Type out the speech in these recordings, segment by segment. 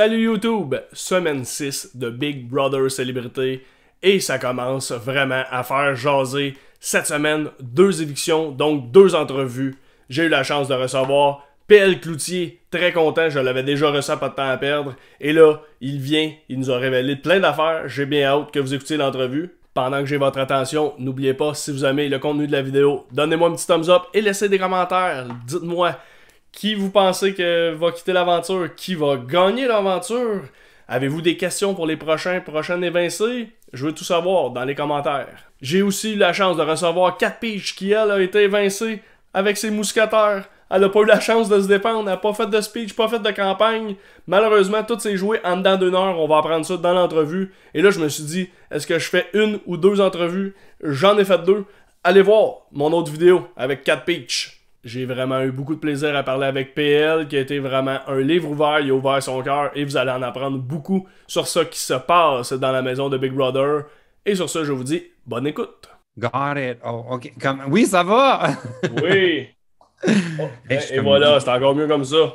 Salut YouTube, semaine 6 de Big Brother Célébrité et ça commence vraiment à faire jaser. Cette semaine, deux éditions, donc deux entrevues. J'ai eu la chance de recevoir PL Cloutier, très content, je l'avais déjà reçu, pas de temps à perdre. Et là, il vient, il nous a révélé plein d'affaires, j'ai bien hâte que vous écoutiez l'entrevue. Pendant que j'ai votre attention, n'oubliez pas, si vous aimez le contenu de la vidéo, donnez-moi un petit thumbs up et laissez des commentaires. Dites-moi qui vous pensez que va quitter l'aventure? Qui va gagner l'aventure? Avez-vous des questions pour les prochains, prochaines évincés? Je veux tout savoir dans les commentaires. J'ai aussi eu la chance de recevoir Cat Peach qui, elle, a été évincée avec ses mousquetaires. Elle n'a pas eu la chance de se défendre, elle n'a pas fait de speech, pas fait de campagne. Malheureusement, tout s'est joué en dedans d'une heure. On va apprendre ça dans l'entrevue. Et là, je me suis dit, est-ce que je fais une ou deux entrevues? J'en ai fait deux. Allez voir mon autre vidéo avec 4 Peach. J'ai vraiment eu beaucoup de plaisir à parler avec PL, qui a été vraiment un livre ouvert, il a ouvert son cœur et vous allez en apprendre beaucoup sur ce qui se passe dans la maison de Big Brother. Et sur ce, je vous dis bonne écoute. Got it. Oh, oui, ça va. oui. Oh, et, voilà, c'est encore mieux comme ça.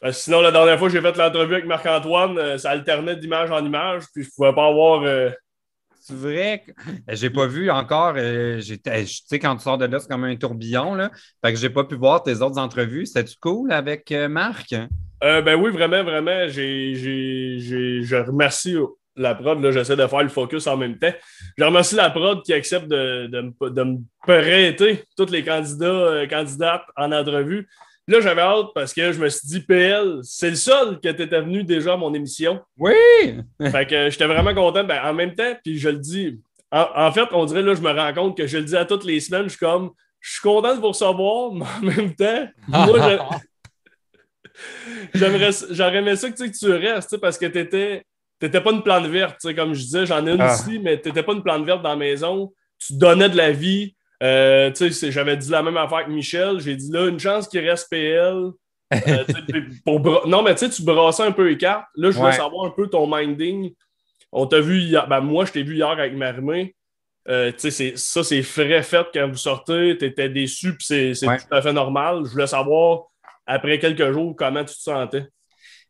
Ben, sinon, la dernière fois, j'ai fait l'entrevue avec Marc-Antoine, euh, ça alternait d'image en image, puis je pouvais pas avoir. Euh, c'est vrai? Ben, j'ai pas vu encore. Euh, tu sais, quand tu sors de là, c'est comme un tourbillon. Là. n'ai que j'ai pas pu voir tes autres entrevues. cétait cool avec euh, Marc? Euh, ben oui, vraiment, vraiment. je remercie la prod. j'essaie de faire le focus en même temps. Je remercie la prod qui accepte de, me prêter tous les candidats, candidates en entrevue. Là, j'avais hâte parce que je me suis dit, PL, c'est le seul que tu étais venu déjà à mon émission. Oui! fait que j'étais vraiment content. Ben, en même temps, puis je le dis, en, fait, on dirait, là, je me rends compte que je le dis à toutes les semaines, je suis comme, je suis content de vous recevoir, mais en même temps, moi, j'aimerais aimé ça que, tu, restes, parce que tu étais, pas une plante verte. Comme je disais, j'en ai une ici, ah. mais tu n'étais pas une plante verte dans la maison. Tu donnais de la vie euh, j'avais dit la même affaire que Michel. J'ai dit là, une chance qu'il reste PL. Euh, non, mais tu sais, tu brassais un peu les cartes. Là, je voulais savoir un peu ton minding. On t'a vu ben, moi, je t'ai vu hier avec Marimé. Euh, ça, c'est frais fait quand vous sortez. Tu étais déçu, puis c'est tout à fait normal. Je voulais savoir, après quelques jours, comment tu te sentais.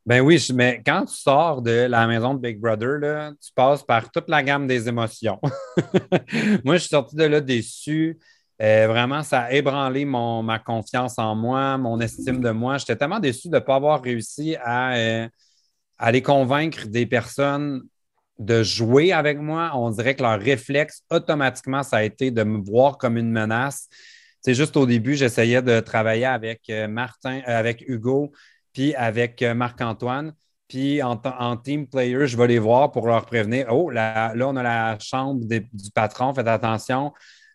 Ben oui, mais quand tu sors de la maison de Big Brother, tu passes par toute la gamme des émotions. moi, je suis sorti de là déçu. Euh, vraiment, ça a ébranlé mon, ma confiance en moi, mon estime de moi. J'étais tellement déçu de ne pas avoir réussi à, aller euh, convaincre des personnes de jouer avec moi. On dirait que leur réflexe, automatiquement, ça a été de me voir comme une menace. C'est juste au début, j'essayais de travailler avec euh, Martin, avec Hugo puis avec euh, Marc-Antoine. Puis en, team player, je vais les voir pour leur prévenir. Oh, là, on a la chambre du patron, faites attention.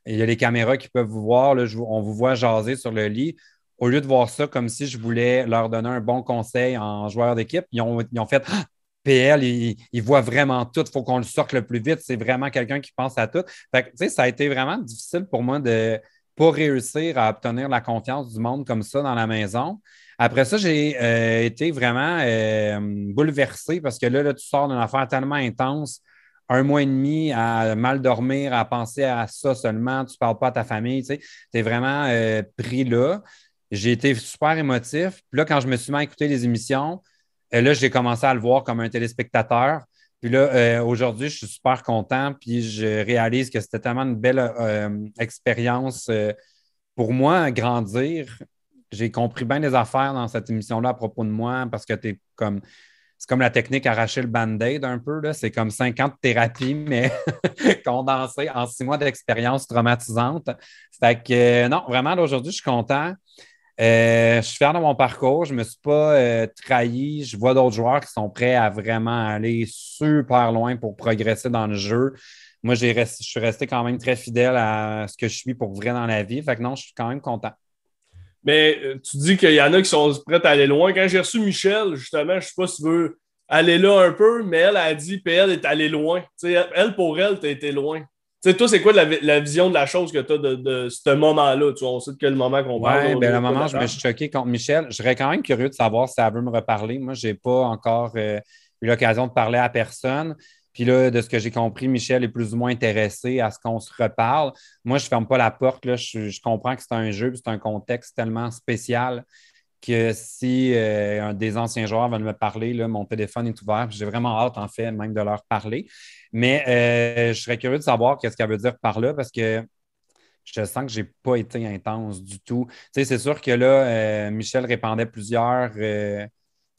Il y a les caméras qui peuvent vous voir. on vous voit jaser sur le lit. Au lieu de voir ça comme si je voulais leur donner un bon conseil en joueur d'équipe, ils ont, fait ah, PL, ils, voient vraiment tout. Il faut qu'on le sorte le plus vite. C'est vraiment quelqu'un qui pense à tout. Fait que, ça a été vraiment difficile pour moi de ne pas réussir à obtenir la confiance du monde comme ça dans la maison. Après ça, j'ai euh, été vraiment euh, bouleversé parce que là, là tu sors d'une affaire tellement intense, un mois et demi à mal dormir, à penser à ça seulement, tu ne parles pas à ta famille, tu es vraiment euh, pris là. J'ai été super émotif. Puis là, quand je me suis mis à écouter les émissions, là, j'ai commencé à le voir comme un téléspectateur. Puis là, aujourd'hui, je suis super content, puis je réalise que c'était tellement une belle expérience pour moi, grandir j'ai compris bien des affaires dans cette émission-là à propos de moi parce que tu es comme. C'est comme la technique arracher le band-aid un peu. C'est comme 50 thérapies, mais condensées en six mois d'expérience traumatisante. que, euh, non, vraiment, d'aujourd'hui je suis content. Euh, je suis fier de mon parcours. Je ne me suis pas euh, trahi. Je vois d'autres joueurs qui sont prêts à vraiment aller super loin pour progresser dans le jeu. Moi, je suis resté quand même très fidèle à ce que je suis pour vrai dans la vie. Fait que non, je suis quand même content. Mais euh, tu dis qu'il y en a qui sont prêts à aller loin. Quand j'ai reçu Michel, justement, je ne sais pas si tu veux aller là un peu, mais elle a dit PL est allé loin. elle, pour elle, tu as été loin. toi, c'est quoi la, vision de la chose que tu as de, ce moment-là? On sait que le moment qu'on parle. Oui, ben, le moment, je me suis choqué contre Michel. Je serais quand même curieux de savoir si elle veut me reparler. Moi, je n'ai pas encore euh, eu l'occasion de parler à personne. Puis là, de ce que j'ai compris, Michel est plus ou moins intéressé à ce qu'on se reparle. Moi, je ne ferme pas la porte. Je, comprends que c'est un jeu, c'est un contexte tellement spécial que si euh, un des anciens joueurs veulent me parler, mon téléphone est ouvert. J'ai vraiment hâte, en fait, même de leur parler. Mais euh, je serais curieux de savoir qu'est-ce qu'elle veut dire par là parce que je sens que je n'ai pas été intense du tout. Tu sais, c'est sûr que là, euh, Michel répandait plusieurs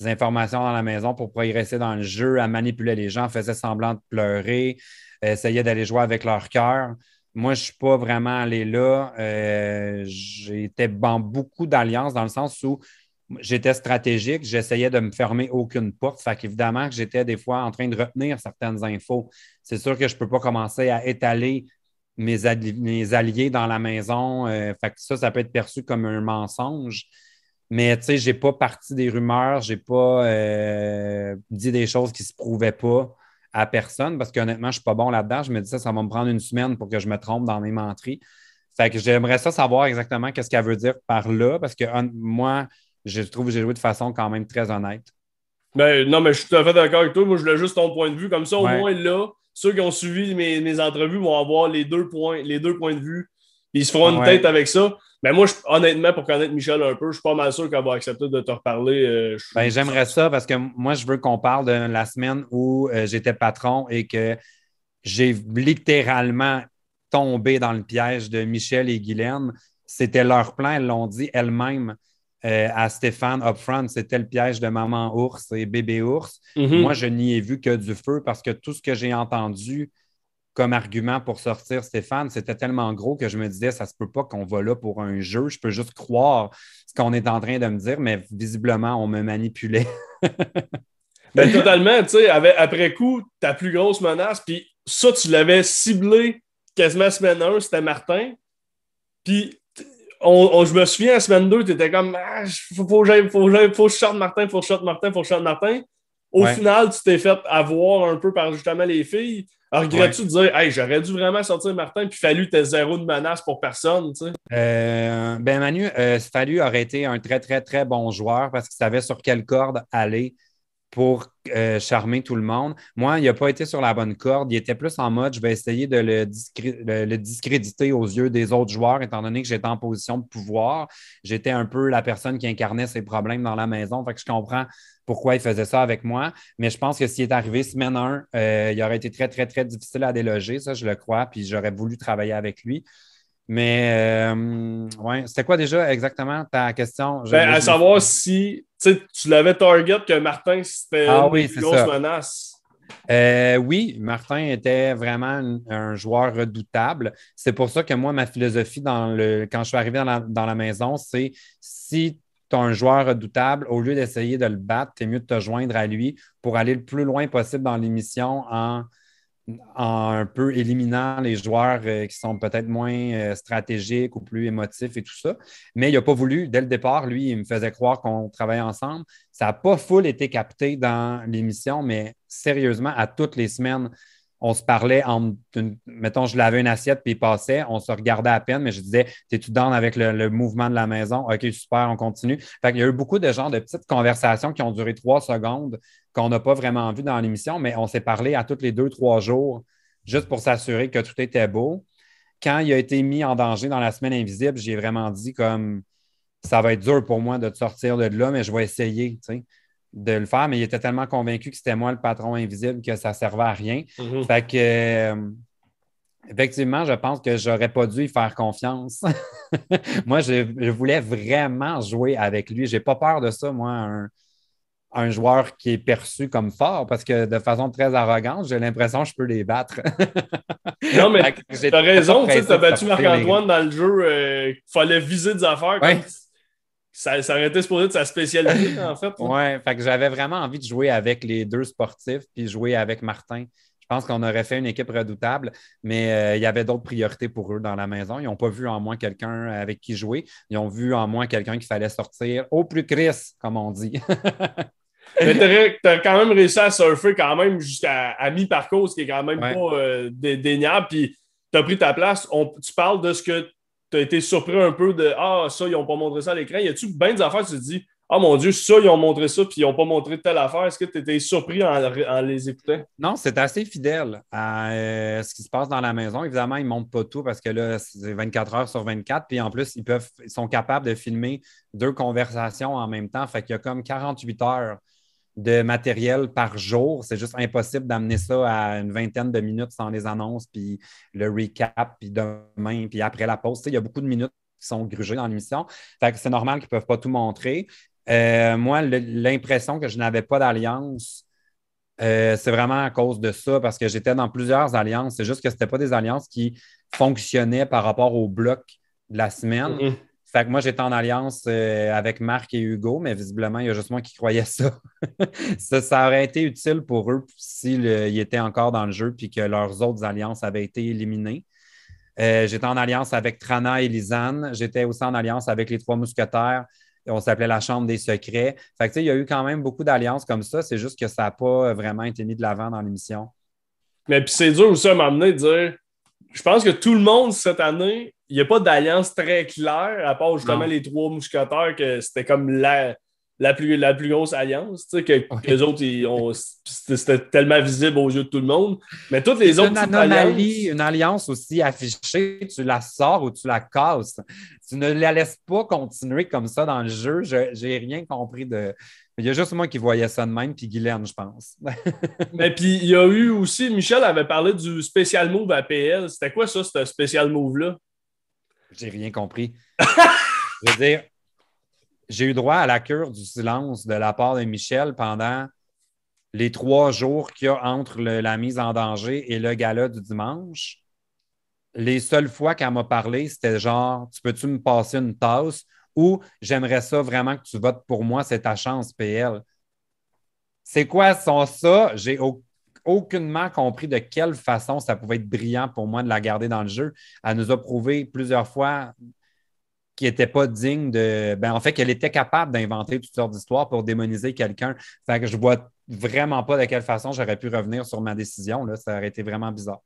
informations dans la maison pour progresser dans le jeu, à manipuler les gens, faisait semblant de pleurer, euh, essayait d'aller jouer avec leur cœur. Moi, je ne suis pas vraiment allé là. Euh, j'étais dans beaucoup d'alliances dans le sens où j'étais stratégique, j'essayais de me fermer aucune porte. Fait qu'évidemment que j'étais des fois en train de retenir certaines infos. C'est sûr que je ne peux pas commencer à étaler mes, alliés dans la maison. Euh, fait que ça, ça peut être perçu comme un mensonge. Mais tu sais, j'ai pas parti des rumeurs, j'ai pas euh, dit des choses qui se prouvaient pas à personne parce qu'honnêtement, je suis pas bon là-dedans. Je me dis ça, ça va me prendre une semaine pour que je me trompe dans mes menteries. Fait que j'aimerais ça savoir exactement qu'est-ce qu'elle veut dire par là parce que moi, je trouve que j'ai joué de façon quand même très honnête. Ben, non, mais je suis tout à fait d'accord avec toi. Moi, je voulais juste ton point de vue. Comme ça, au moins là, ceux qui ont suivi mes, entrevues vont avoir les deux points, les deux points de vue. Ils se feront une tête avec ça. Mais ben, moi, honnêtement, pour connaître Michel un peu, je suis pas mal sûr qu'elle va accepter de te reparler. Euh, ben, j'aimerais ça parce que moi, je veux qu'on parle de la semaine où euh, j'étais patron et que j'ai littéralement tombé dans le piège de Michel et Guylaine. C'était leur plan, elles l'ont dit elles-mêmes. Euh, à Stéphane upfront, c'était le piège de maman ours et bébé ours. Mhm. Moi, je n'y ai vu que du feu parce que tout ce que j'ai entendu, comme argument pour sortir Stéphane, c'était tellement gros que je me disais, ça se peut pas qu'on va là pour un jeu. Je peux juste croire ce qu'on est en train de me dire, mais visiblement, on me manipulait. ben, totalement, tu sais, après coup, ta plus grosse menace, puis ça, tu l'avais ciblé quasiment semaine 1, c'était Martin. Puis, on, je me souviens, à semaine 2, tu étais comme, ah, faut, que faut faut que je sorte Martin, faut que je sorte Martin, faut que je sorte Martin. Au final, tu t'es fait avoir un peu par justement les filles. Regrettes-tu de dire, hey, j'aurais dû vraiment sortir Martin, puis fallu tes zéro de menace pour personne, tu sais? Euh, ben Manu, euh, Stalu aurait été un très, très, très bon joueur parce qu'il savait sur quelle corde aller pour euh, charmer tout le monde. Moi, il n'a pas été sur la bonne corde. Il était plus en mode, je vais essayer de le, le discréditer aux yeux des autres joueurs, étant donné que j'étais en position de pouvoir. J'étais un peu la personne qui incarnait ses problèmes dans la maison. Fait que je comprends pourquoi il faisait ça avec moi. Mais je pense que s'il est arrivé semaine 1, euh, il aurait été très, très, très difficile à déloger, ça, je le crois, puis j'aurais voulu travailler avec lui. Mais euh, ouais, c'était quoi déjà exactement ta question? Ben, à savoir si tu l'avais target que Martin, c'était ah une grosse menace. Euh, oui, Martin était vraiment un, joueur redoutable. C'est pour ça que moi, ma philosophie dans le, quand je suis arrivé dans la, dans la maison, c'est si un joueur redoutable, au lieu d'essayer de le battre, tu es mieux de te joindre à lui pour aller le plus loin possible dans l'émission en, un peu éliminant les joueurs euh, qui sont peut-être moins euh, stratégiques ou plus émotifs et tout ça. Mais il n'a pas voulu, dès le départ, lui, il me faisait croire qu'on travaillait ensemble. Ça n'a pas full été capté dans l'émission, mais sérieusement, à toutes les semaines, on se parlait en. mettons, je lavais une assiette puis il passait, on se regardait à peine, mais je disais T'es-tu dans avec le, mouvement de la maison Ok, super, on continue. il qu'il y a eu beaucoup de gens, de petites conversations qui ont duré trois secondes qu'on n'a pas vraiment vu dans l'émission, mais on s'est parlé à toutes les deux, trois jours juste pour s'assurer que tout était beau. Quand il a été mis en danger dans la semaine invisible, j'ai vraiment dit comme ça va être dur pour moi de te sortir de là, mais je vais essayer de le faire, mais il était tellement convaincu que c'était moi le patron invisible que ça servait à rien. Mhm. Fait que, euh, effectivement, je pense que j'aurais pas dû y faire confiance. moi, je, voulais vraiment jouer avec lui. J'ai pas peur de ça, moi, un, joueur qui est perçu comme fort, parce que de façon très arrogante, j'ai l'impression que je peux les battre. non, mais t'as raison, tu as battu Marc-Antoine dans le jeu, il euh, fallait viser des affaires. Ça, aurait été supposé de sa spécialité, en fait. oui, fait que j'avais vraiment envie de jouer avec les deux sportifs puis jouer avec Martin. Je pense qu'on aurait fait une équipe redoutable, mais euh, il y avait d'autres priorités pour eux dans la maison. Ils n'ont pas vu en moi quelqu'un avec qui jouer. Ils ont vu en moi quelqu'un qu'il fallait sortir au plus Chris, comme on dit. mais tu as quand même réussi à surfer quand même jusqu'à mi-parcours, ce qui est quand même pas euh, déniable. Puis tu as pris ta place. On, tu parles de ce que tu as été surpris un peu de Ah, ça, ils n'ont pas montré ça à l'écran. Y a-tu bien des affaires, tu te dis Ah mon Dieu, ça, ils ont montré ça, puis ils n'ont pas montré telle affaire. Est-ce que tu étais surpris en, les écoutant? Non, c'est assez fidèle à euh, ce qui se passe dans la maison. Évidemment, ils ne montrent pas tout parce que là, c'est 24 heures sur 24. Puis en plus, ils, peuvent, ils sont capables de filmer deux conversations en même temps. Fait qu'il y a comme 48 heures de matériel par jour. C'est juste impossible d'amener ça à une vingtaine de minutes sans les annonces, puis le recap, puis demain, puis après la pause. il y a beaucoup de minutes qui sont grugées dans l'émission. c'est normal qu'ils ne peuvent pas tout montrer. Euh, moi, l'impression que je n'avais pas d'alliance, euh, c'est vraiment à cause de ça, parce que j'étais dans plusieurs alliances. C'est juste que ce n'était pas des alliances qui fonctionnaient par rapport au bloc de la semaine. Mm-hmm. Fait que moi, j'étais en alliance euh, avec Marc et Hugo, mais visiblement, il y a juste moi qui croyais ça. ça, aurait été utile pour eux s'ils étaient encore dans le jeu puis que leurs autres alliances avaient été éliminées. Euh, j'étais en alliance avec Trana et Lisanne. J'étais aussi en alliance avec les Trois Mousquetaires. On s'appelait la Chambre des secrets. Fait que, tu sais, il y a eu quand même beaucoup d'alliances comme ça. C'est juste que ça n'a pas vraiment été mis de l'avant dans l'émission. Mais puis c'est dur aussi à m'amener de dire je pense que tout le monde cette année, il n'y a pas d'alliance très claire, à part justement les trois mousquetaires, que c'était comme la, la, plus, la plus grosse alliance, que les autres, c'était tellement visible aux yeux de tout le monde. Mais toutes les autres. Une une alliance aussi affichée, tu la sors ou tu la casses. Tu ne la laisses pas continuer comme ça dans le jeu. Je n'ai rien compris de, il y a juste moi qui voyais ça de même, puis Guylaine, je pense. Mais puis il y a eu aussi, Michel avait parlé du spécial move à PL. C'était quoi ça, ce spécial move-là? J'ai rien compris. je veux dire, j'ai eu droit à la cure du silence de la part de Michel pendant les trois jours qu'il y a entre la mise en danger et le gala du dimanche. Les seules fois qu'elle m'a parlé, c'était genre Tu peux-tu me passer une tasse ou j'aimerais ça vraiment que tu votes pour moi, c'est ta chance, PL. C'est quoi sans ça? J'ai aucunement compris de quelle façon ça pouvait être brillant pour moi de la garder dans le jeu. Elle nous a prouvé plusieurs fois qu'elle n'était pas digne de. Ben, en fait, qu'elle était capable d'inventer toutes sortes d'histoires pour démoniser quelqu'un. Fait que je vois vraiment pas de quelle façon j'aurais pu revenir sur ma décision. Là. Ça aurait été vraiment bizarre.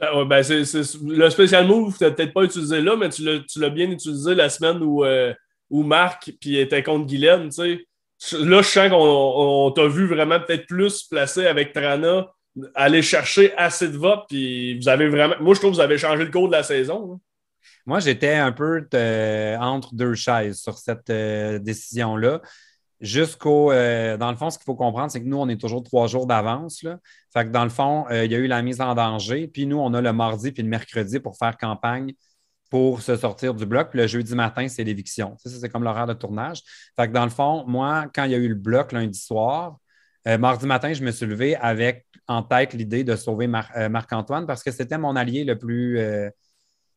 Ah ben, le spécial move, tu peut-être pas utilisé là, mais tu l'as bien utilisé la semaine où. Euh, ou Marc, puis était contre Guylaine, tu sais. Là, je sens qu'on t'a vu vraiment peut-être plus placé avec Trana, aller chercher assez de votes, puis vous avez vraiment. Moi, je trouve que vous avez changé le cours de la saison. Hein. Moi, j'étais un peu euh, entre deux chaises sur cette euh, décision-là. Jusqu'au. Euh, dans le fond, ce qu'il faut comprendre, c'est que nous, on est toujours trois jours d'avance. Fait que dans le fond, il y a eu la mise en danger, puis nous, on a le mardi puis le mercredi pour faire campagne pour se sortir du bloc. le jeudi matin, c'est l'éviction. Ça, c'est comme l'horaire de tournage. Fait dans le fond, moi, quand il y a eu le bloc lundi soir, euh, mardi matin, je me suis levé avec en tête l'idée de sauver euh, Marc-Antoine parce que c'était mon allié le plus, euh,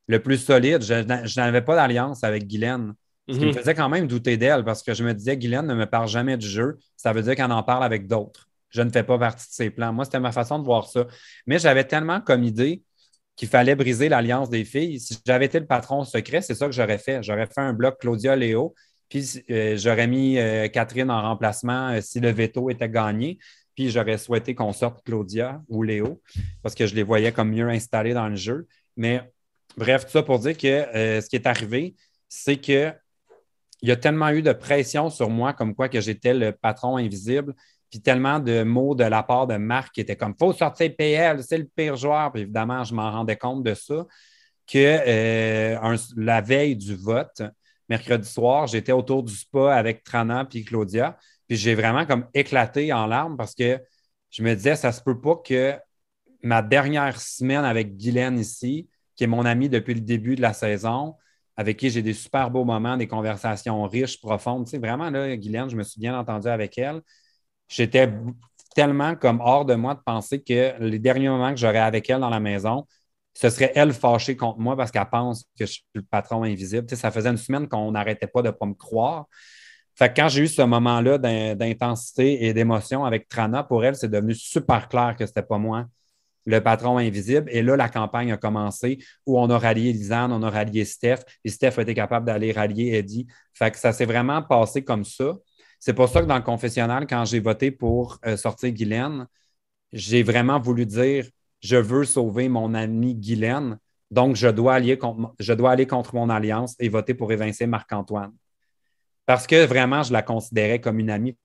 le plus solide. Je, n'avais pas d'alliance avec Guylaine. Ce qui me mhm. faisait quand même douter d'elle parce que je me disais, Guylaine ne me parle jamais du jeu. Ça veut dire qu'elle en parle avec d'autres. Je ne fais pas partie de ses plans. Moi, c'était ma façon de voir ça. Mais j'avais tellement comme idée qu'il fallait briser l'alliance des filles. Si j'avais été le patron secret, c'est ça que j'aurais fait. J'aurais fait un bloc Claudia-Léo, puis euh, j'aurais mis euh, Catherine en remplacement euh, si le veto était gagné. Puis j'aurais souhaité qu'on sorte Claudia ou Léo, parce que je les voyais comme mieux installés dans le jeu. Mais bref, tout ça pour dire que ce qui est arrivé, c'est que y a tellement eu de pression sur moi, comme quoi que j'étais le patron invisible, puis tellement de mots de la part de Marc qui était comme faut sortir PL, c'est le pire joueur. Puis évidemment, je m'en rendais compte de ça. Que euh, la veille du vote, mercredi soir, j'étais autour du spa avec Trana puis Claudia. Puis j'ai vraiment comme éclaté en larmes parce que je me disais, ça se peut pas que ma dernière semaine avec Guylaine ici, qui est mon amie depuis le début de la saison, avec qui j'ai des super beaux moments, des conversations riches, profondes. vraiment, là, Guylaine, je me suis bien entendu avec elle. J'étais tellement comme hors de moi de penser que les derniers moments que j'aurais avec elle dans la maison, ce serait elle fâchée contre moi parce qu'elle pense que je suis le patron invisible. ça faisait une semaine qu'on n'arrêtait pas de pas me croire. Fait quand j'ai eu ce moment-là d'intensité et d'émotion avec Trana, pour elle, c'est devenu super clair que n'était pas moi le patron invisible. Et là, la campagne a commencé où on a rallié Lisanne, on a rallié Steph, et Steph a été capable d'aller rallier Eddie. Fait que ça s'est vraiment passé comme ça. C'est pour ça que dans le confessionnal, quand j'ai voté pour euh, sortir Guylaine, j'ai vraiment voulu dire je veux sauver mon amie Guylaine, donc je dois, je dois aller contre mon alliance et voter pour évincer Marc-Antoine. Parce que vraiment, je la considérais comme une amie.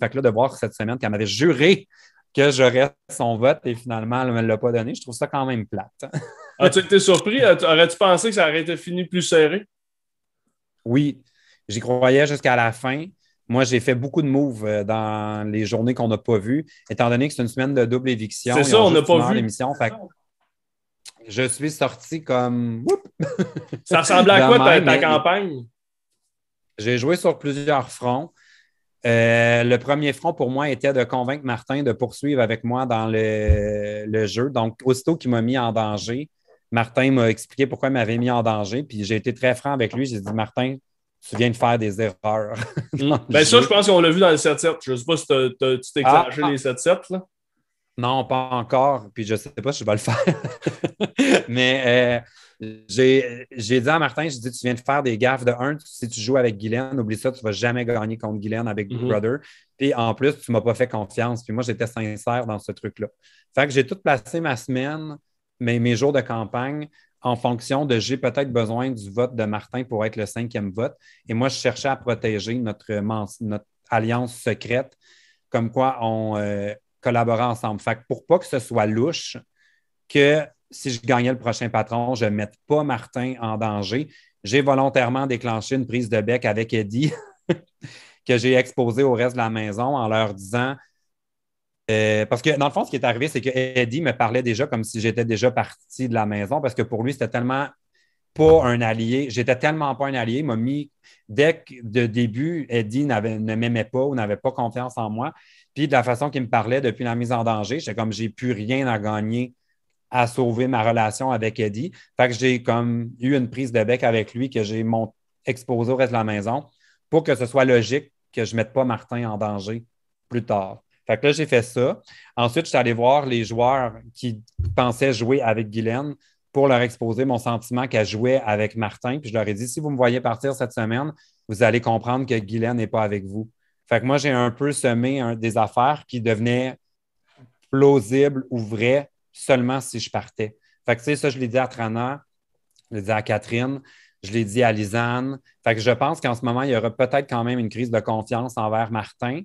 Fait que là, de voir cette semaine qu'elle m'avait juré que j'aurais son vote et finalement, elle ne l'a pas donné, je trouve ça quand même plate. Hein. As-tu été surpris? Aurais-tu pensé que ça aurait été fini plus serré? Oui, j'y croyais jusqu'à la fin. Moi, j'ai fait beaucoup de moves euh, dans les journées qu'on n'a pas vues, étant donné que c'est une semaine de double éviction. C'est ça, on n'a pas vu. L'émission, je suis sorti comme. ça ressemblait à quoi ta, ta campagne? J'ai joué sur plusieurs fronts. Euh, le premier front pour moi était de convaincre Martin de poursuivre avec moi dans le, le jeu. Donc, aussitôt qu'il m'a mis en danger, Martin m'a expliqué pourquoi il m'avait mis en danger. Puis j'ai été très franc avec lui. J'ai dit, Martin, tu viens de faire des erreurs. Hmm. ben ça, je pense qu'on l'a vu dans le 7-7. Je ne sais pas si tu t'es exagéré ah, ah. les 7-7. Là. Non, pas encore. Puis je ne sais pas si je vais le faire. Mais euh, j'ai, dit à Martin, je dis, tu viens de faire des gaffes de 1. Si tu joues avec Guylaine, oublie ça, tu ne vas jamais gagner contre Guylaine avec mhm. Brother. Puis en plus, tu ne m'as pas fait confiance. Puis moi, j'étais sincère dans ce truc-là. Fait que j'ai tout placé ma semaine, mes jours de campagne en fonction de j'ai peut-être besoin du vote de Martin pour être le cinquième vote. Et moi, je cherchais à protéger notre, alliance secrète, comme quoi on euh, collaborait ensemble. Fait pour pas que ce soit louche, que si je gagnais le prochain patron, je ne mette pas Martin en danger. J'ai volontairement déclenché une prise de bec avec Eddie que j'ai exposée au reste de la maison en leur disant euh, parce que dans le fond, ce qui est arrivé, c'est que Eddie me parlait déjà comme si j'étais déjà parti de la maison parce que pour lui, c'était tellement pas un allié. J'étais tellement pas un allié. Il m'a mis, dès que de début, Eddie ne m'aimait pas ou n'avait pas confiance en moi. Puis de la façon qu'il me parlait depuis la mise en danger, j'étais comme j'ai plus rien à gagner à sauver ma relation avec Eddie. Fait que j'ai comme eu une prise de bec avec lui que j'ai exposé au reste de la maison pour que ce soit logique que je ne mette pas Martin en danger plus tard. Fait que là, j'ai fait ça. Ensuite, je suis allé voir les joueurs qui pensaient jouer avec Guylaine pour leur exposer mon sentiment qu'elle jouait avec Martin. Puis je leur ai dit, si vous me voyez partir cette semaine, vous allez comprendre que Guylaine n'est pas avec vous. Fait que moi, j'ai un peu semé des affaires qui devenaient plausibles ou vraies seulement si je partais. Fait que, tu sais, ça, je l'ai dit à Trana, je l'ai dit à Catherine, je l'ai dit à Lisanne. Fait que je pense qu'en ce moment, il y aura peut-être quand même une crise de confiance envers Martin,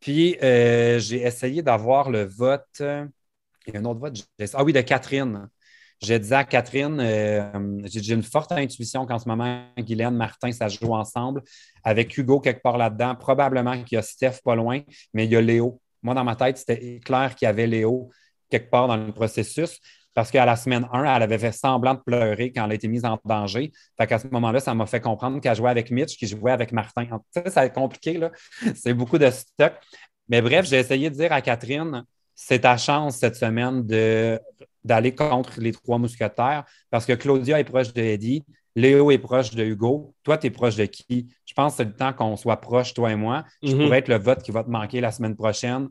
puis euh, j'ai essayé d'avoir le vote. Euh, il y a un autre vote. Ah oui, de Catherine. J'ai dit à Catherine, euh, j'ai une forte intuition qu'en ce moment, Guylaine, Martin, ça joue ensemble. Avec Hugo quelque part là-dedans, probablement qu'il y a Steph pas loin, mais il y a Léo. Moi, dans ma tête, c'était clair qu'il y avait Léo quelque part dans le processus parce qu'à la semaine 1, elle avait fait semblant de pleurer quand elle a été mise en danger. Fait qu'à ce moment-là, ça m'a fait comprendre qu'elle jouait avec Mitch, qu'elle jouait avec Martin. Ça ça ça compliqué, là. C'est beaucoup de stock. Mais bref, j'ai essayé de dire à Catherine, c'est ta chance cette semaine d'aller contre les trois mousquetaires parce que Claudia est proche de Eddie, Léo est proche de Hugo, toi, tu es proche de qui? Je pense que c'est le temps qu'on soit proche, toi et moi. Je mm-hmm. pourrais être le vote qui va te manquer la semaine prochaine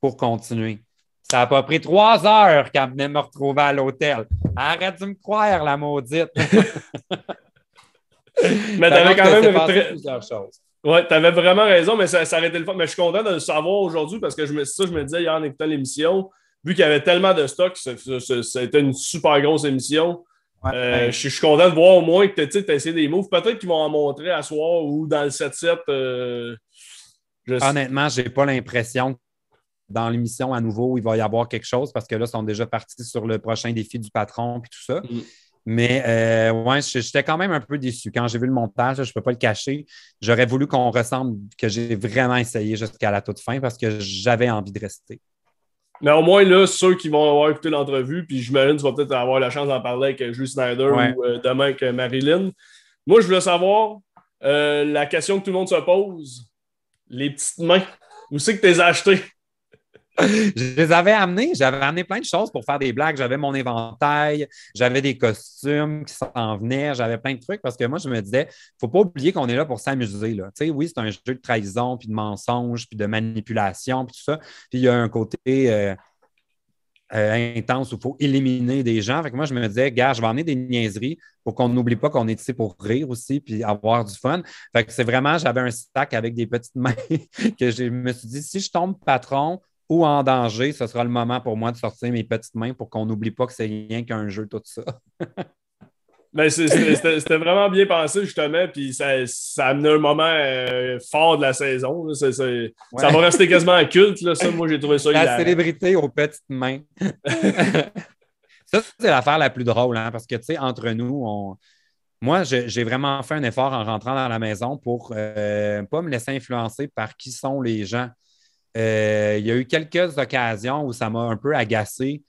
pour continuer. Ça n'a pas pris trois heures qu'elle venait me retrouver à l'hôtel. Arrête de me croire, la maudite. mais tu avais quand même très... plusieurs choses. tu t'avais vraiment raison, mais ça, ça aurait été le fun. Mais je suis content de le savoir aujourd'hui parce que je me, ça, je me disais hier en écoutant l'émission, vu qu'il y avait tellement de stock, c'était une super grosse émission. Euh, ben- je, suis content de voir au moins que tu as essayé des moves. Peut-être qu'ils vont en montrer à soir ou dans le 7-7. Euh, Honnêtement, je n'ai pas l'impression dans l'émission à nouveau, il va y avoir quelque chose parce que là, ils sont déjà partis sur le prochain défi du patron puis tout ça. Mm. Mais euh, ouais, j'étais quand même un peu déçu. Quand j'ai vu le montage, je ne peux pas le cacher. J'aurais voulu qu'on ressemble, que j'ai vraiment essayé jusqu'à la toute fin parce que j'avais envie de rester. Mais au moins, là, ceux qui vont avoir écouté l'entrevue, puis j'imagine tu vas peut-être avoir la chance d'en parler avec Julie Snyder ou euh, demain avec euh, Marilyn. Moi, je voulais savoir euh, la question que tout le monde se pose les petites mains. Où c'est que tu les as achetées? je les avais amenés, j'avais amené plein de choses pour faire des blagues. J'avais mon éventail, j'avais des costumes qui s'en venaient, j'avais plein de trucs parce que moi, je me disais, il ne faut pas oublier qu'on est là pour s'amuser. Là. oui, c'est un jeu de trahison, puis de mensonges puis de manipulation, puis tout ça. Puis il y a un côté. Euh, euh, intense où il faut éliminer des gens. Fait moi, je me disais, gars, je vais amener des niaiseries pour qu'on n'oublie pas qu'on est ici pour rire aussi puis avoir du fun. Fait que c'est vraiment, j'avais un stack avec des petites mains que je me suis dit, si je tombe patron, ou en danger, ce sera le moment pour moi de sortir mes petites mains pour qu'on n'oublie pas que c'est rien qu'un jeu, tout ça. Ben, c'était vraiment bien pensé, justement, puis ça, ça a amené un moment euh, fort de la saison. Ça va rester quasiment un culte, là, Moi, j'ai trouvé ça La célébrité aux petites mains. ça, c'est l'affaire la plus drôle, hein, parce que, tu sais, entre nous, moi, j'ai vraiment fait un effort en rentrant dans la maison pour ne euh, pas me laisser influencer par qui sont les gens. Euh, il y a eu quelques occasions où ça m'a un peu agacé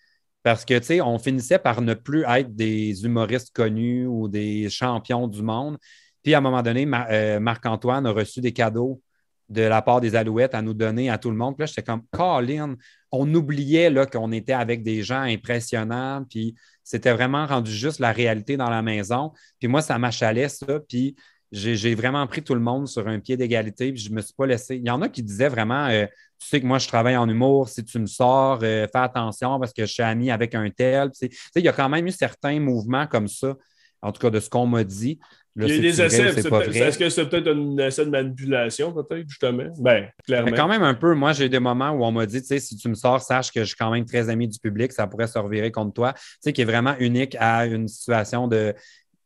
parce que, tu sais, on finissait par ne plus être des humoristes connus ou des champions du monde. Puis à un moment donné, euh, Marc-Antoine a reçu des cadeaux de la part des Alouettes à nous donner à tout le monde. Puis là, j'étais comme, Colin, on oubliait qu'on était avec des gens impressionnants. Puis c'était vraiment rendu juste la réalité dans la maison. Puis moi, ça m'achalait, ça. Puis j'ai vraiment pris tout le monde sur un pied d'égalité, puis je ne me suis pas laissé. Il y en a qui disaient vraiment euh, Tu sais que moi, je travaille en humour, si tu me sors, euh, fais attention parce que je suis ami avec un tel. il y a quand même eu certains mouvements comme ça, en tout cas de ce qu'on m'a dit. il y a des essais. Est-ce que c'est peut-être un essai de manipulation, peut-être, justement? Bien, clairement. Mais quand même un peu. Moi, j'ai des moments où on m'a dit, tu sais, si tu me sors, sache que je suis quand même très ami du public, ça pourrait se revirer contre toi. Tu sais, qui est vraiment unique à une situation de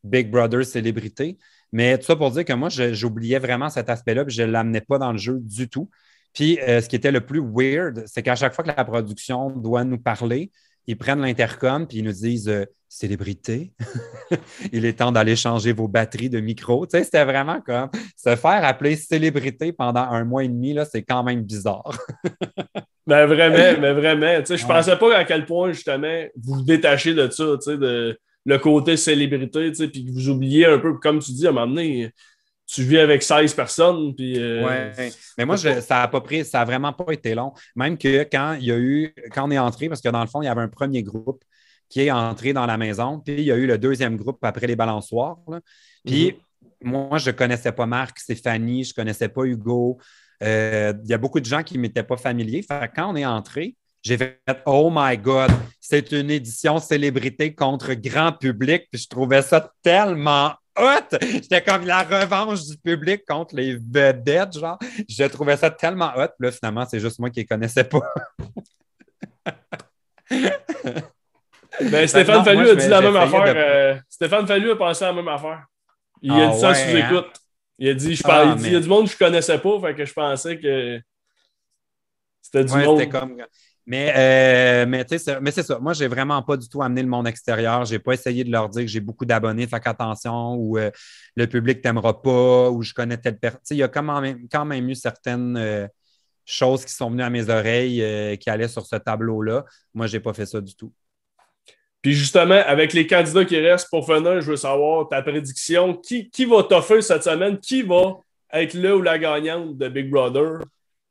Big Brother célébrité. Mais tout ça pour dire que moi, j'oubliais vraiment cet aspect-là, puis je ne l'amenais pas dans le jeu du tout. Puis euh, ce qui était le plus weird, c'est qu'à chaque fois que la production doit nous parler, ils prennent l'intercom puis ils nous disent euh, Célébrité, il est temps d'aller changer vos batteries de micro. Tu sais, c'était vraiment comme se faire appeler célébrité pendant un mois et demi, c'est quand même bizarre. mais ben, vraiment, mais vraiment. Tu sais, je ne pensais pas à quel point, justement, vous vous détachez de ça, tu sais, de le côté célébrité, puis que vous oubliez un peu, comme tu dis, à un moment donné, tu vis avec 16 personnes. Puis, euh, Mais moi, ça n'a pas pris, ça a vraiment pas été long. Même que quand il y a eu, quand on est entré, parce que dans le fond, il y avait un premier groupe qui est entré dans la maison, puis il y a eu le deuxième groupe après les balançoires. Puis mm-hmm. moi, je ne connaissais pas Marc, Stéphanie, je ne connaissais pas Hugo. Euh, il y a beaucoup de gens qui ne m'étaient pas familiers. Fait, quand on est entré, j'ai fait Oh my God, c'est une édition célébrité contre grand public. Puis je trouvais ça tellement hot. J'étais comme la revanche du public contre les vedettes, genre. Je trouvais ça tellement hot. Puis là, finalement, c'est juste moi qui les connaissais pas. ben, Stéphane Fallu a dit la même affaire. Euh, Stéphane Fallu a pensé à la même affaire. Il a ah dit ça sous hein? écoute. Il a dit, ah, il, y a du monde que je connaissais pas, fait que je pensais que c'était du monde. Comme... Mais, euh, mais, c'est ça. Moi, j'ai vraiment pas du tout amené le monde extérieur. J'ai pas essayé de leur dire que j'ai beaucoup d'abonnés, fait attention ou euh, le public t'aimera pas, ou je connais telle personne. Il y a quand même, eu certaines euh, choses qui sont venues à mes oreilles qui allaient sur ce tableau-là. Moi, j'ai pas fait ça du tout. Puis justement, avec les candidats qui restent pour finir, je veux savoir ta prédiction. Qui, qui va t'offrir cette semaine? Qui va être le ou la gagnante de Big Brother?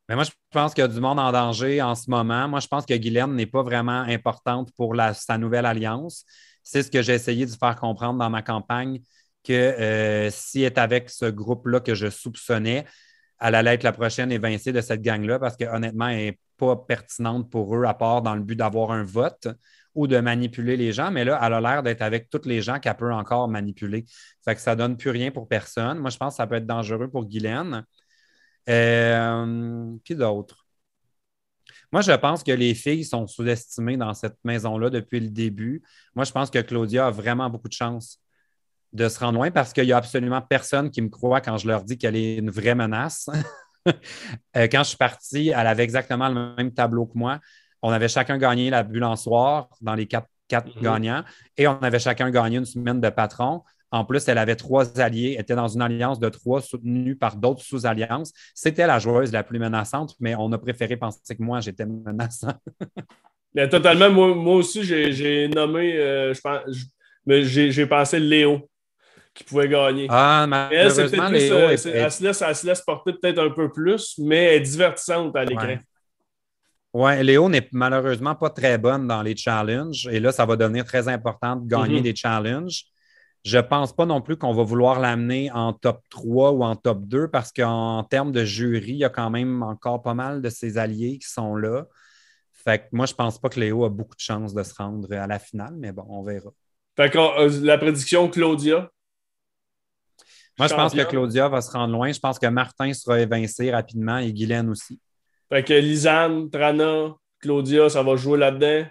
Mais moi, je pense qu'il y a du monde en danger en ce moment. Moi, je pense que Guylaine n'est pas vraiment importante pour sa nouvelle alliance. C'est ce que j'ai essayé de faire comprendre dans ma campagne que euh, si elle est avec ce groupe-là que je soupçonnais, elle allait être la prochaine évincée de cette gang-là parce qu'honnêtement, elle n'est pas pertinente pour eux à part dans le but d'avoir un vote ou de manipuler les gens, mais là, elle a l'air d'être avec toutes les gens qu'elle peut encore manipuler. Ça fait que ça ne donne plus rien pour personne. Moi, je pense que ça peut être dangereux pour Guylaine. Euh, qui d'autre? Moi, je pense que les filles sont sous-estimées dans cette maison-là depuis le début. Moi, je pense que Claudia a vraiment beaucoup de chance de se rendre loin parce qu'il n'y a absolument personne qui me croit quand je leur dis qu'elle est une vraie menace. Euh, quand je suis parti, elle avait exactement le même tableau que moi. On avait chacun gagné la bulle en soir dans les quatre, mhm. gagnants et on avait chacun gagné une semaine de patron. En plus, elle avait trois alliés, était dans une alliance de trois soutenue par d'autres sous-alliances. C'était la joueuse la plus menaçante, mais on a préféré penser que moi, j'étais menaçant. mais totalement, moi, aussi, j'ai nommé, euh, mais j'ai pensé Léo qui pouvait gagner. Ah, elle, euh, elle, se laisse, porter peut-être un peu plus, mais elle est divertissante à l'écran. Ouais. Oui, Léo n'est malheureusement pas très bonne dans les challenges. Et là, ça va devenir très important de gagner mm-hmm. des challenges. Je ne pense pas non plus qu'on va vouloir l'amener en top 3 ou en top 2 parce qu'en termes de jury, il y a quand même encore pas mal de ses alliés qui sont là. Fait que moi, je pense pas que Léo a beaucoup de chances de se rendre à la finale, mais bon, on verra. Fait euh, la prédiction, Claudia? Moi, je pense que Claudia va se rendre loin. Je pense que Martin sera évincé rapidement et Guylaine aussi. Fait que Lisanne, Trana, Claudia, ça va jouer là-dedans.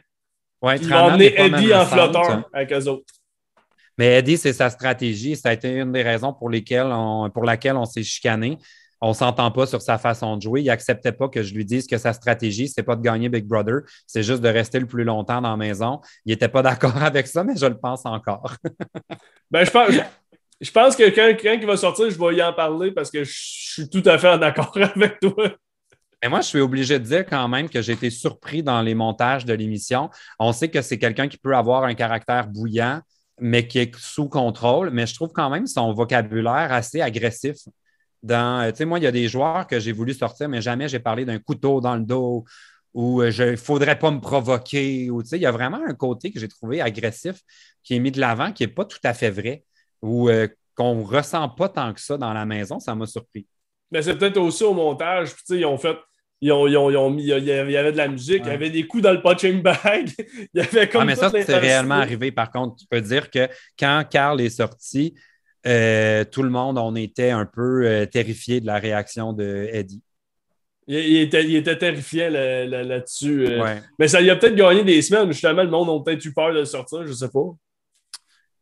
Ouais, Trana, vont emmener Eddie en flotteur hein. avec eux autres. Mais Eddie, c'est sa stratégie. Ça a été une des raisons pour, lesquelles on, pour laquelle on s'est chicané. On ne s'entend pas sur sa façon de jouer. Il n'acceptait pas que je lui dise que sa stratégie, c'est pas de gagner Big Brother, c'est juste de rester le plus longtemps dans la maison. Il n'était pas d'accord avec ça, mais je le pense encore. Ben, je pense, que quand, qui il va sortir, je vais y en parler parce que je suis tout à fait d'accord avec toi. Mais moi, je suis obligé de dire quand même que j'ai été surpris dans les montages de l'émission. On sait que c'est quelqu'un qui peut avoir un caractère bouillant, mais qui est sous contrôle. Mais je trouve quand même son vocabulaire assez agressif. Dans, euh, tu sais, moi, il y a des joueurs que j'ai voulu sortir, mais jamais j'ai parlé d'un couteau dans le dos ou euh, il ne faudrait pas me provoquer. Ou, il y a vraiment un côté que j'ai trouvé agressif qui est mis de l'avant, qui n'est pas tout à fait vrai ou euh, qu'on ne ressent pas tant que ça dans la maison. Ça m'a surpris. Mais ben, c'est peut-être aussi au montage. Puis, ils ont fait ont, mis, il y avait de la musique, il y avait des coups dans le punching bag. il y avait comme ah, mais ça, c'est réellement arrivé. Par contre, tu peux dire que quand Carl est sorti, euh, tout le monde, on était un peu euh, terrifié de la réaction de Eddie. Il, était, était, terrifié là-dessus. Euh. Mais ça lui a peut-être gagné des semaines. Justement, le monde a peut-être eu peur de sortir, je sais pas.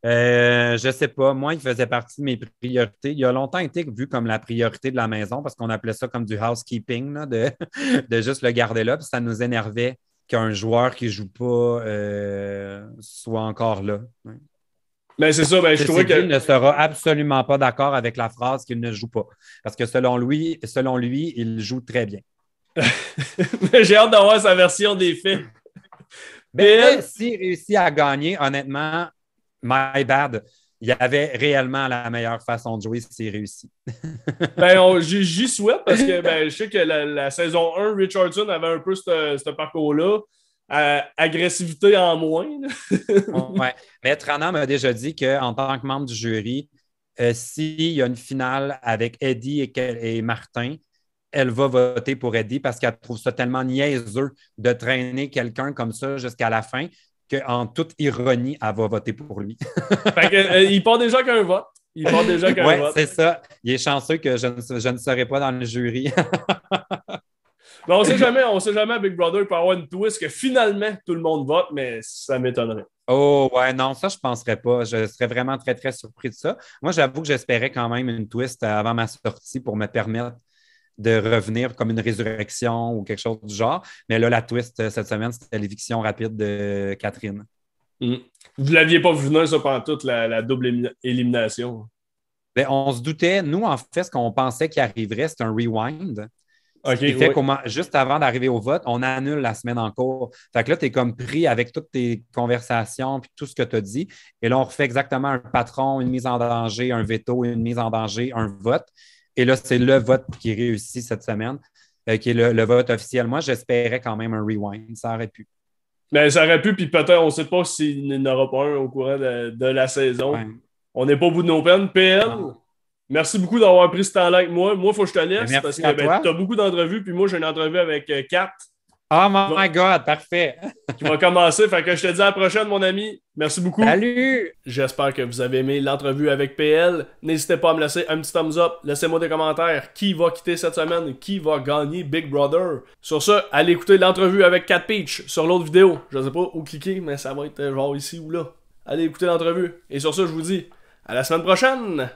Euh, je ne sais pas. Moi, il faisait partie de mes priorités. Il a longtemps été vu comme la priorité de la maison parce qu'on appelait ça comme du housekeeping, de, juste le garder là. Puis ça nous énervait qu'un joueur qui ne joue pas euh, soit encore là. Mais ben, c'est ça. Ben, je trouvais que... ne sera absolument pas d'accord avec la phrase qu'il ne joue pas. Parce que selon lui, selon lui il joue très bien. J'ai hâte d'avoir sa version des faits. Mais ben, s'il réussit à gagner, honnêtement, my bad. Il y avait réellement la meilleure façon de jouer c'est réussi. ben, j'y souhaite parce que ben, je sais que la, saison 1, Richardson avait un peu ce parcours-là. Euh, agressivité en moins. ouais. Mais Trana m'a déjà dit qu'en tant que membre du jury, euh, s'il y a une finale avec Eddie et, Martin, elle va voter pour Eddie parce qu'elle trouve ça tellement niaiseux de traîner quelqu'un comme ça jusqu'à la fin qu'en toute ironie, elle va voter pour lui. Euh, il part déjà qu'un vote. Il part déjà qu'un ouais, vote. c'est ça. Il est chanceux que je ne, serai pas dans le jury. On on sait jamais, on sait jamais, Big Brother peut avoir une twist que finalement tout le monde vote, mais ça m'étonnerait. Oh, ouais, non, ça, je ne penserais pas. Je serais vraiment très, très surpris de ça. Moi, j'avoue que j'espérais quand même une twist avant ma sortie pour me permettre de revenir comme une résurrection ou quelque chose du genre. Mais là, la twist euh, cette semaine, c'était l'éviction rapide de Catherine. Mm. Vous ne l'aviez pas vu venir, ça, pendant toute la, double élimination. mais ben, on se doutait, nous, en fait, ce qu'on pensait qui arriverait, c'est un rewind. juste avant d'arriver au vote, on annule la semaine en cours. Fait que là, tu es comme pris avec toutes tes conversations puis tout ce que tu as dit. Et là, on refait exactement un patron, une mise en danger, un veto, une mise en danger, un vote. Et là, c'est le vote qui réussit cette semaine, euh, qui est le, vote officiel. Moi, j'espérais quand même un rewind. Ça aurait pu. Mais ben, ça aurait pu, puis peut-être, on ne sait pas s'il n'y en aura pas un au courant de, la saison. On n'est pas au bout de nos peines. PL, merci beaucoup d'avoir pris ce temps-là avec moi. Moi, il faut que je te laisse ben, parce que ben, tu as beaucoup d'entrevues, puis moi, j'ai une entrevue avec euh, Kat. Oh my God, parfait. qui va commencer. Fait que je te dis à la prochaine, mon ami. Merci beaucoup. Salut. J'espère que vous avez aimé l'entrevue avec PL. N'hésitez pas à me laisser un petit thumbs up. Laissez-moi des commentaires. Qui va quitter cette semaine? Qui va gagner Big Brother? Sur ce, allez écouter l'entrevue avec Cat Peach sur l'autre vidéo. Je sais pas où cliquer, mais ça va être euh, genre ici ou là. Allez écouter l'entrevue. Et sur ce, je vous dis à la semaine prochaine.